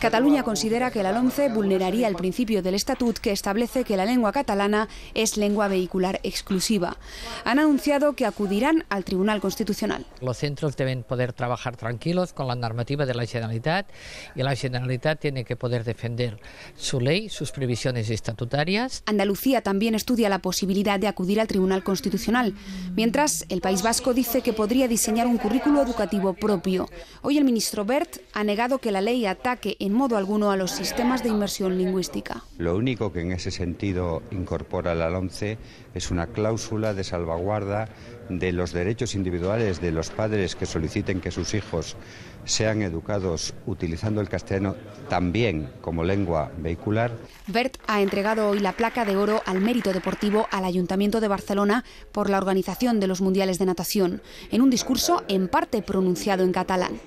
Cataluña considera que la LOMCE vulneraría el principio del estatut que establece que la lengua catalana es lengua vehicular exclusiva. Han anunciado que acudirán al Tribunal Constitucional. Los centros deben poder trabajar tranquilos con la normativa de la Generalitat y la Generalitat tiene que poder defender su ley, sus previsiones estatutarias. Andalucía también estudia la posibilidad de acudir al Tribunal Constitucional, mientras el País Vasco dice que podría diseñar un currículo educativo propio. Hoy el ministro Bert ha negado que la ley ataque en modo alguno a los sistemas de inmersión lingüística. Lo único que en ese sentido incorpora la LONCE es una cláusula de salvaguarda de los derechos individuales de los padres que soliciten que sus hijos sean educados utilizando el castellano también como lengua vehicular. BERT ha entregado hoy la placa de oro al mérito deportivo al Ayuntamiento de Barcelona por la organización de los Mundiales de Natación, en un discurso en parte pronunciado en catalán.